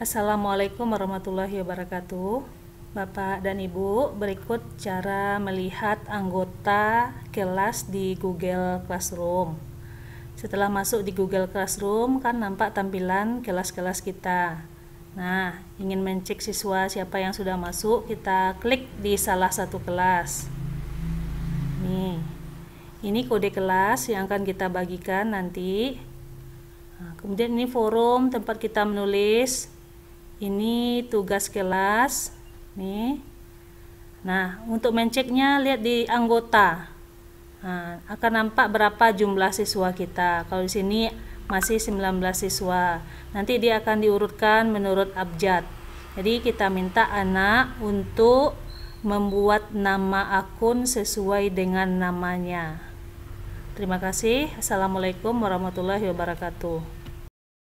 Assalamualaikum warahmatullahi wabarakatuh Bapak dan Ibu, berikut cara melihat anggota kelas di Google Classroom Setelah masuk di Google Classroom, kan nampak tampilan kelas-kelas kita Nah, ingin mencek siswa siapa yang sudah masuk, kita klik di salah satu kelas Nih, ini kode kelas yang akan kita bagikan nanti nah, kemudian ini forum tempat kita menulis ini tugas kelas nih nah untuk menceknya lihat di anggota nah, akan nampak berapa jumlah siswa kita kalau di sini masih 19 siswa nanti dia akan diurutkan menurut abjad jadi kita minta anak untuk membuat nama akun sesuai dengan namanya terima kasih assalamualaikum warahmatullahi wabarakatuh